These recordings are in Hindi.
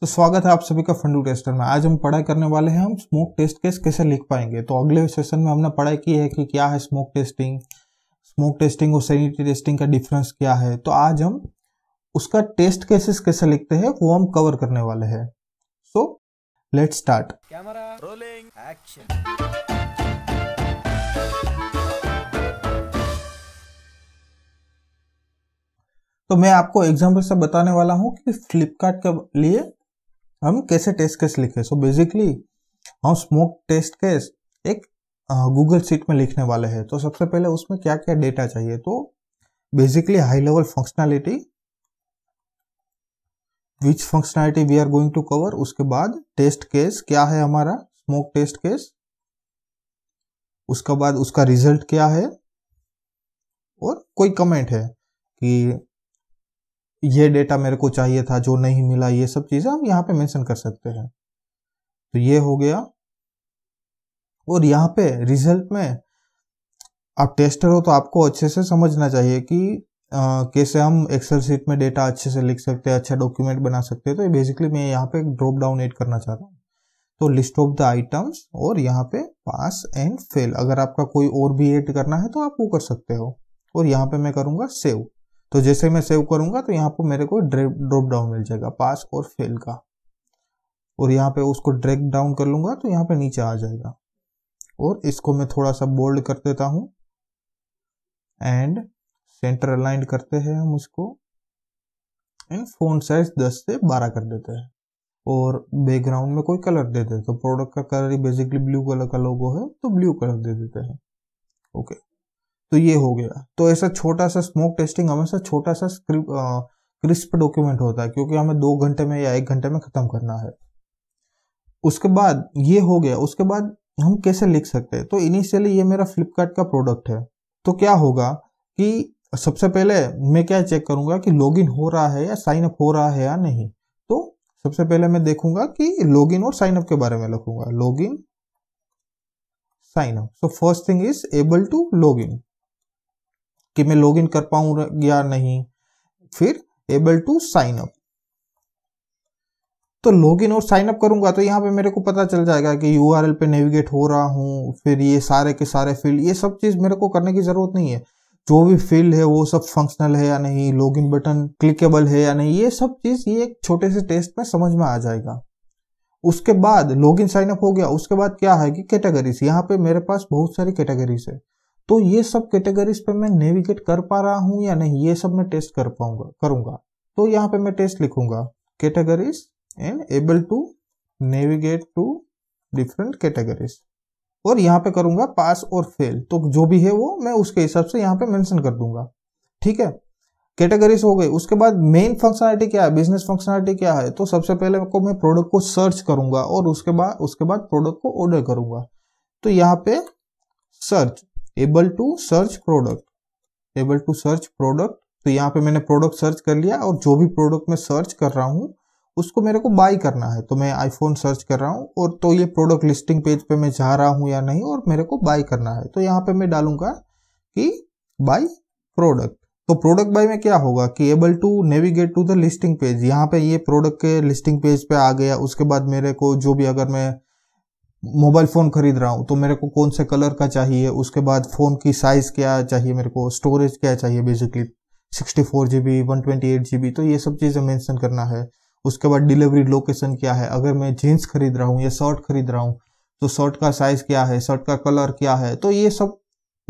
तो स्वागत है आप सभी का फंडू टेस्टर में आज हम पढ़ाई करने वाले हैं हम स्मोक टेस्ट केस कैसे लिख पाएंगे तो अगले सेशन में हमने पढ़ाई की है कि क्या है स्मोक टेस्टिंग स्मोक टेस्टिंग और सैनिटरी टेस्टिंग का डिफरेंस क्या है तो आज हम उसका टेस्ट केसेस कैसे लिखते हैं वो हम कवर करने वाले हैं so let start camera rolling action तो मैं आपको एग्जाम्पल से बताने वाला हूँ कि फ्लिपकार्ट के लिए हम कैसे टेस्ट केस लिखे सो बेसिकली हम स्मोक टेस्ट केस एक गूगल सीट में लिखने वाले हैं तो सबसे पहले उसमें क्या क्या डेटा चाहिए तो basically high level functionality which functionality we are going to cover उसके बाद टेस्ट केस क्या है हमारा स्मोक टेस्ट केस उसके बाद उसका रिजल्ट क्या है और कोई कमेंट है कि ये डेटा मेरे को चाहिए था जो नहीं मिला ये सब चीज़ें हम यहाँ पे मेंशन कर सकते हैं तो ये हो गया और यहाँ पे रिजल्ट में आप टेस्टर हो तो आपको अच्छे से समझना चाहिए कि आ, कैसे हम एक्सेल सीट में डेटा अच्छे से लिख सकते हैं अच्छा डॉक्यूमेंट बना सकते हैं तो बेसिकली मैं यहाँ पे ड्रॉप डाउन एड करना चाहता हूँ तो लिस्ट ऑफ द आइटम्स और यहाँ पे पास एंड फेल अगर आपका कोई और भी एड करना है तो आप वो कर सकते हो और यहाँ पे मैं करूंगा सेव तो जैसे मैं सेव करूंगा तो यहाँ पर मेरे को ड्रॉप डाउन मिल जाएगा पास और फेल का और यहाँ पे उसको ड्रैग डाउन कर लूंगा तो यहाँ पे नीचे आ जाएगा और इसको मैं थोड़ा सा बोल्ड कर देता हूँ एंड सेंटर अलाइन करते हैं हम उसको एंड फोन साइज 10 से 12 कर देते हैं और बैकग्राउंड में कोई तो कलर तो दे देते हैं तो प्रोडक्ट का कलर ही बेसिकली ब्लू कलर का लोगो है तो ब्लू कलर दे देते हैं ओके तो ये हो गया तो ऐसा छोटा सा स्मोक टेस्टिंग हमेशा छोटा सा क्रिस्प डॉक्यूमेंट होता है क्योंकि हमें दो घंटे में या एक घंटे में ख़त्म करना है उसके बाद ये हो गया उसके बाद हम कैसे लिख सकते हैं तो इनिशियली ये मेरा फ्लिपकार्ट का प्रोडक्ट है तो क्या होगा कि सबसे पहले मैं क्या चेक करूंगा कि लॉगिन हो रहा है या साइन अप हो रहा है या नहीं तो सबसे पहले मैं देखूंगा कि लॉगिन और साइन अप के बारे में लिखूंगा login sign up so first thing is able to login कि मैं लॉग इन कर पाऊं या नहीं फिर एबल टू साइन अप तो लॉग इन और साइन अप करूंगा तो यहाँ पे मेरे को पता चल जाएगा कि यू पे नेविगेट हो रहा हूँ फिर ये सारे के सारे फील्ड ये सब चीज़ मेरे को करने की ज़रूरत नहीं है जो भी फील्ड है वो सब फंक्शनल है या नहीं लॉग इन बटन क्लिकेबल है या नहीं ये सब चीज़ ये एक छोटे से टेस्ट में समझ में आ जाएगा उसके बाद लॉग इन साइन अप हो गया उसके बाद क्या है कि कैटेगरीज यहाँ पे मेरे पास बहुत सारी कैटेगरीज है तो ये सब कैटेगरीज पे मैं नेविगेट कर पा रहा हूँ या नहीं ये सब मैं टेस्ट कर पाऊंगा करूंगा तो यहाँ पे मैं टेस्ट लिखूंगा categories and able to navigate to different categories और यहाँ पे करूंगा पास और फेल तो जो भी है वो मैं उसके हिसाब से यहाँ पे मैंशन कर दूंगा ठीक है कैटेगरीज हो गई उसके बाद मेन फंक्शनलिटी क्या है बिजनेस फंक्शनलिटी क्या है तो सबसे पहले को मैं प्रोडक्ट को सर्च करूंगा और उसके बाद उसके बाद प्रोडक्ट को ऑर्डर करूंगा तो यहाँ पे search able to search product able to search product तो यहाँ पे मैंने प्रोडक्ट सर्च कर लिया और जो भी प्रोडक्ट मैं सर्च कर रहा हूँ उसको मेरे को बाई करना है तो मैं आईफोन सर्च कर रहा हूँ और तो ये प्रोडक्ट लिस्टिंग पेज पे मैं जा रहा हूँ या नहीं और मेरे को बाई करना है तो यहाँ पे मैं डालूंगा कि बाई प्रोडक्ट तो प्रोडक्ट बाई में क्या होगा कि able to navigate to the listing page यहाँ पे ये प्रोडक्ट के लिस्टिंग पेज पे आ गया उसके बाद मेरे को जो भी अगर मैं मोबाइल फ़ोन ख़रीद रहा हूँ तो मेरे को कौन से कलर का चाहिए उसके बाद फ़ोन की साइज़ क्या चाहिए मेरे को स्टोरेज क्या चाहिए basically sixty four G B one twenty eight G B तो ये सब चीज़ें मेंशन करना है उसके बाद डिलीवरी लोकेशन क्या है अगर मैं जीन्स खरीद रहा हूँ या शर्ट खरीद रहा हूँ तो शर्ट का साइज़ क्या है शर्ट का कलर क्या है तो ये सब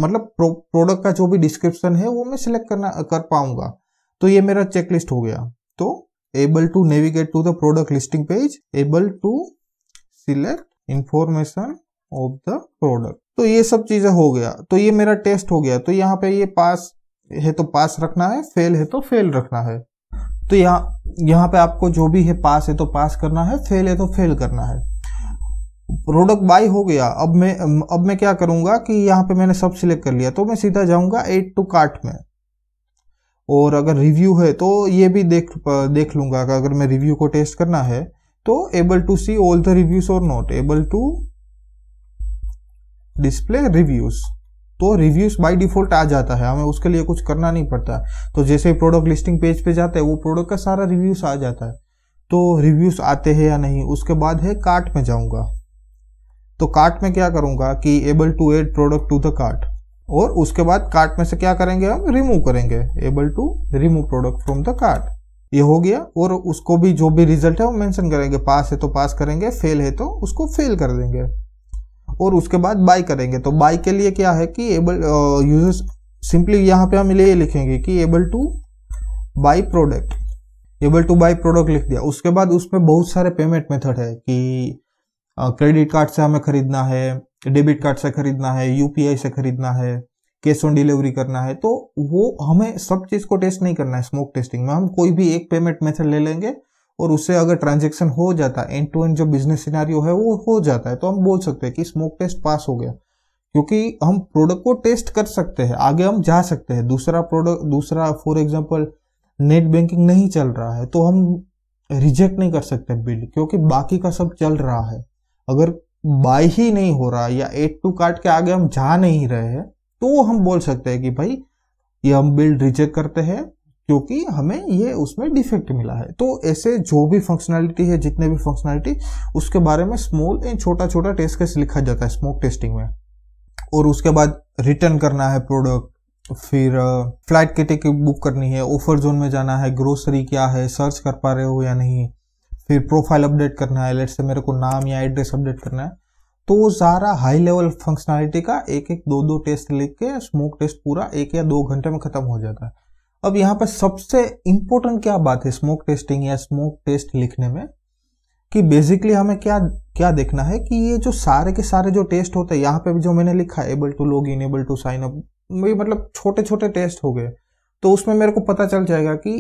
मतलब प्रोडक्ट का जो भी डिस्क्रिप्शन है वो मैं सिलेक्ट करना कर पाऊंगा तो ये मेरा चेकलिस्ट हो गया तो able to navigate to the product listing page able to select information of the product तो ये सब चीजें हो गया तो ये मेरा टेस्ट हो गया तो यहाँ पे ये पास है तो पास रखना है फेल है तो फेल रखना है तो यहाँ यहाँ पे आपको जो भी है पास है तो पास करना है फेल है तो फेल करना है प्रोडक्ट बाई हो गया अब मैं अब मैं क्या करूंगा कि यहाँ पे मैंने सब सिलेक्ट कर लिया तो मैं सीधा जाऊंगा एड टू कार्ट में और अगर रिव्यू है तो ये भी देख देख लूंगा अगर मैं रिव्यू को टेस्ट करना है तो able to see all the reviews और not able to display reviews तो रिव्यूज बाय डिफॉल्ट आ जाता है हमें उसके लिए कुछ करना नहीं पड़ता तो जैसे प्रोडक्ट लिस्टिंग पेज पे जाते हैं वो प्रोडक्ट का सारा रिव्यूज आ जाता है तो रिव्यूज आते हैं या नहीं उसके बाद है कार्ट में जाऊंगा तो कार्ट में क्या करूंगा कि able to add product to the cart और उसके बाद कार्ट में से क्या करेंगे हम रिमूव करेंगे able to remove product from the cart ये हो गया और उसको भी जो भी रिजल्ट है वो मेंशन करेंगे पास है तो पास करेंगे फेल है तो उसको फेल कर देंगे और उसके बाद बाय करेंगे तो बाई के लिए क्या है कि एबल यूजर्स सिंपली यहाँ पे हम ये लिखेंगे कि able to buy product able to buy product लिख दिया उसके बाद उसमें बहुत सारे पेमेंट मेथड है कि क्रेडिट कार्ड से हमें खरीदना है डेबिट कार्ड से खरीदना है यूपीआई से खरीदना है कैश ऑन डिलीवरी करना है तो वो हमें सब चीज़ को टेस्ट नहीं करना है स्मोक टेस्टिंग में हम कोई भी एक पेमेंट मेथड ले लेंगे और उससे अगर ट्रांजेक्शन हो जाता है एंड टू एंड जो बिजनेस सिनारियो है वो हो जाता है तो हम बोल सकते हैं कि स्मोक टेस्ट पास हो गया क्योंकि हम प्रोडक्ट को टेस्ट कर सकते हैं आगे हम जा सकते हैं दूसरा प्रोडक्ट दूसरा फॉर एग्जाम्पल नेट बैंकिंग नहीं चल रहा है तो हम रिजेक्ट नहीं कर सकते बिल क्योंकि बाकी का सब चल रहा है अगर बाय ही नहीं हो रहा या एड टू कार्ट के आगे हम जा नहीं रहे हैं तो हम बोल सकते हैं कि भाई ये हम बिल्ड रिजेक्ट करते हैं क्योंकि हमें ये उसमें डिफेक्ट मिला है तो ऐसे जो भी फंक्शनैलिटी है जितने भी फंक्शनैलिटी उसके बारे में स्मॉल एंड छोटा छोटा टेस्ट केस लिखा जाता है स्मोक टेस्टिंग में और उसके बाद रिटर्न करना है प्रोडक्ट फिर फ्लाइट के टिकट बुक करनी है ऑफर जोन में जाना है ग्रोसरी क्या है सर्च कर पा रहे हो या नहीं फिर प्रोफाइल अपडेट करना है लेट से मेरे को नाम या एड्रेस अपडेट करना है तो सारा हाई लेवल फंक्शनैलिटी का एक एक दो दो टेस्ट लिख के स्मोक टेस्ट पूरा एक या दो घंटे में खत्म हो जाता है अब यहाँ पर सबसे इंपॉर्टेंट क्या बात है स्मोक टेस्टिंग या स्मोक टेस्ट लिखने में कि बेसिकली हमें क्या क्या देखना है कि ये जो सारे के सारे जो टेस्ट होते हैं यहाँ पे भी जो मैंने लिखा able to log in able to sign up मतलब छोटे छोटे टेस्ट हो गए तो उसमें मेरे को पता चल जाएगा कि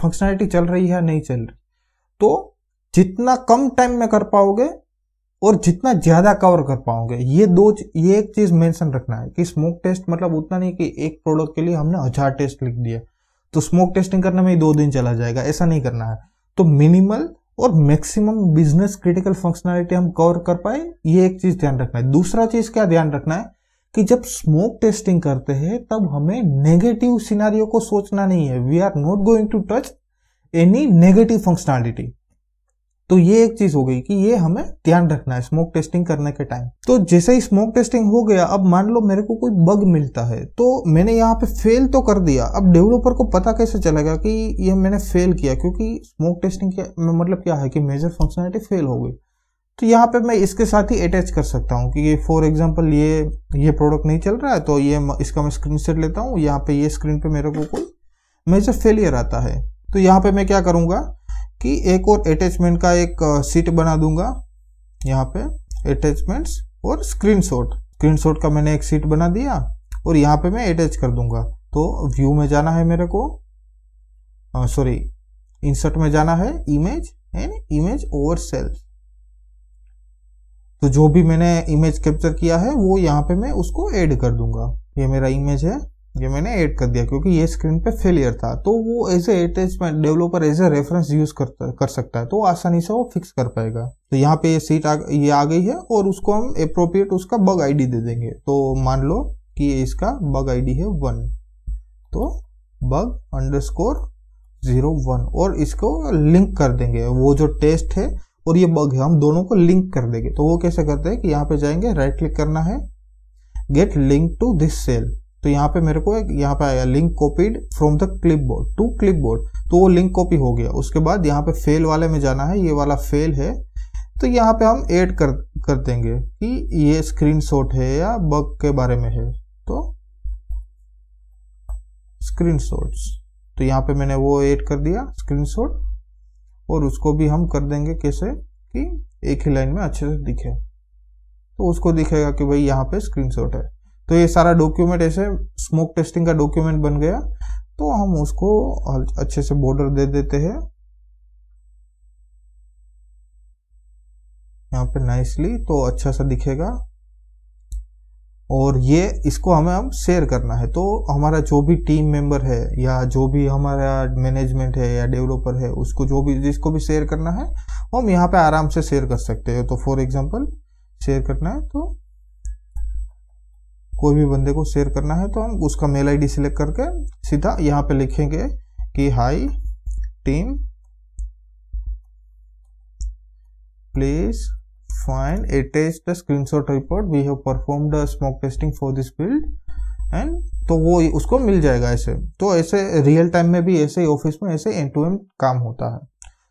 फंक्शनैलिटी चल रही है नहीं चल रही तो जितना कम टाइम में कर पाओगे और जितना ज़्यादा कवर कर पाओगे ये दो ये एक चीज़ मेंशन रखना है कि स्मोक टेस्ट मतलब उतना नहीं कि एक प्रोडक्ट के लिए हमने हज़ार टेस्ट लिख दिया तो स्मोक टेस्टिंग करने में ही दो दिन चला जाएगा ऐसा नहीं करना है तो मिनिमल और मैक्सिमम बिजनेस क्रिटिकल फंक्शनैलिटी हम कवर कर पाए ये एक चीज़ ध्यान रखना है दूसरा चीज़ क्या ध्यान रखना है कि जब स्मोक टेस्टिंग करते हैं तब हमें नेगेटिव सिनारियों को सोचना नहीं है we are not going to touch any negative functionality तो ये एक चीज हो गई कि ये हमें ध्यान रखना है स्मोक टेस्टिंग करने के टाइम तो जैसे ही स्मोक टेस्टिंग हो गया अब मान लो मेरे को कोई बग मिलता है तो मैंने यहाँ पे फेल तो कर दिया अब डेवलपर को पता कैसे चलेगा कि ये मैंने फेल किया क्योंकि स्मोक टेस्टिंग क्या मतलब क्या है कि मेजर फंक्शनलिटी फेल हो गई तो यहाँ पे मैं इसके साथ ही अटैच कर सकता हूँ कि ये फॉर एग्जाम्पल ये ये प्रोडक्ट नहीं चल रहा है तो ये इसका मैं स्क्रीन लेता हूँ यहाँ पे ये स्क्रीन पे मेरे को कोई मेजर फेलियर आता है तो यहाँ पे मैं क्या करूँगा कि एक और अटैचमेंट का एक सीट बना दूंगा यहाँ पे अटैचमेंट्स और स्क्रीनशॉट स्क्रीनशॉट का मैंने एक सीट बना दिया और यहाँ पे मैं अटैच कर दूंगा तो व्यू में जाना है मेरे को सॉरी इंसर्ट में जाना है image and image over cell तो जो भी मैंने इमेज कैप्चर किया है वो यहाँ पे मैं उसको ऐड कर दूंगा ये मेरा इमेज है ये मैंने ऐड कर दिया क्योंकि ये स्क्रीन पे फेलियर था तो वो as attachment developer as a reference use कर कर सकता है तो आसानी से वो फिक्स कर पाएगा तो यहाँ पे ये सीट आ, ये आ गई है और उसको हम अप्रोप्रिएट उसका बग आईडी दे देंगे तो मान लो कि ये इसका बग आईडी है वन तो बग अंडरस्कोर जीरो वन और इसको लिंक कर देंगे वो जो टेस्ट है और ये बग है हम दोनों को लिंक कर देंगे तो वो कैसे करते हैं कि यहाँ पे जाएंगे राइट क्लिक करना है get link to this cell तो यहाँ पे मेरे को एक यहाँ पे आया link copied from the clipboard to clipboard तो वो लिंक कॉपी हो गया उसके बाद यहाँ पे फेल वाले में जाना है ये वाला फेल है तो यहाँ पे हम ऐड कर कर देंगे कि ये स्क्रीन शॉट है या बग के बारे में है तो स्क्रीन शॉट्स तो यहाँ पे मैंने वो ऐड कर दिया स्क्रीन शॉट और उसको भी हम कर देंगे कैसे कि एक ही लाइन में अच्छे से दिखे तो उसको दिखेगा कि भाई यहाँ पे शॉट है तो ये सारा डॉक्यूमेंट ऐसे स्मोक टेस्टिंग का डॉक्यूमेंट बन गया तो हम उसको अच्छे से बॉर्डर दे देते हैं यहाँ पे नाइसली तो अच्छा सा दिखेगा और ये इसको हमें अब शेयर करना है तो हमारा जो भी टीम मेंबर है या जो भी हमारा मैनेजमेंट है या डेवलपर है उसको जो भी जिसको भी शेयर करना है हम यहाँ पे आराम से शेयर कर सकते हैं तो फॉर एग्जांपल शेयर करना है तो कोई भी बंदे को शेयर करना है तो हम उसका मेल आईडी सिलेक्ट करके सीधा यहाँ पे लिखेंगे कि hi team please find attach screenshot report we have performed the smoke testing for this build and तो वो उसको मिल जाएगा ऐसे तो ऐसे रियल टाइम में भी ऐसे ऑफिस में ऐसे एंड टू एंड काम होता है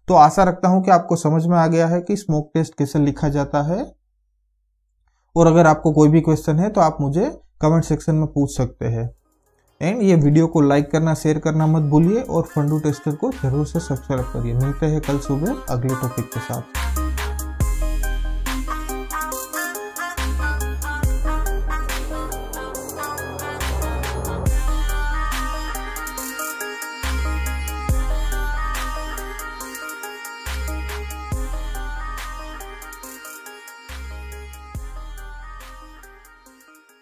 तो आशा रखता हूँ कि आपको समझ में आ गया है कि स्मोक टेस्ट कैसे लिखा जाता है और अगर आपको कोई भी क्वेश्चन है तो आप मुझे कमेंट सेक्शन में पूछ सकते हैं एंड ये वीडियो को लाइक करना शेयर करना मत भूलिए और फंडू टेस्टर को जरूर से सब्सक्राइब करिए मिलते हैं कल सुबह अगले टॉपिक के साथ